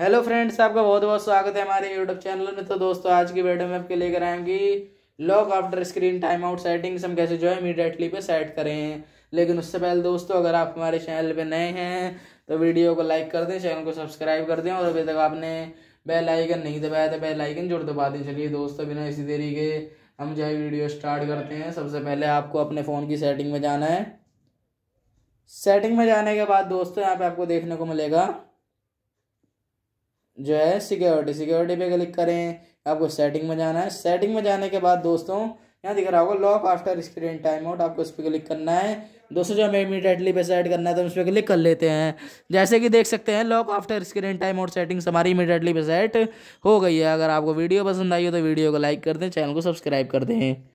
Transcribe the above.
hello friends आपका बहुत बहुत स्वागत है हमारे यूट्यूब चैनल में तो दोस्तों आज की वीडियो में आपके लेकर आएंगी lock after screen timeout settings हम कैसे जो है इमीडिएटली पे सेट करें लेकिन उससे पहले दोस्तों अगर आप हमारे चैनल पे नए हैं तो वीडियो को लाइक कर दें चैनल को सब्सक्राइब कर दें और अभी तक आपने बेल आइकन नहीं दबाया तो बेल आइकन जोड़ दबा दें चलिए दोस्तों बिना इसी तरीके हम जो है वीडियो स्टार्ट करते हैं सबसे पहले आपको अपने फ़ोन की सेटिंग में जाना है सेटिंग में जाने के बाद दोस्तों यहाँ पर आपको देखने को मिलेगा जो है सिक्योरिटी सिक्योरिटी पे क्लिक करें आपको सेटिंग में जाना है सेटिंग में जाने के बाद दोस्तों यहाँ दिख रहा होगा lock after screen timeout आपको इस पर क्लिक करना है दोस्तों जो हमें इमीडिएटली पे सेट करना है तो हम इस पर क्लिक कर लेते हैं जैसे कि देख सकते हैं lock after screen timeout settings हमारी इमीडिएटली पे सेट हो गई है अगर आपको वीडियो पसंद आई हो तो वीडियो को लाइक कर दें चैनल को सब्सक्राइब कर दें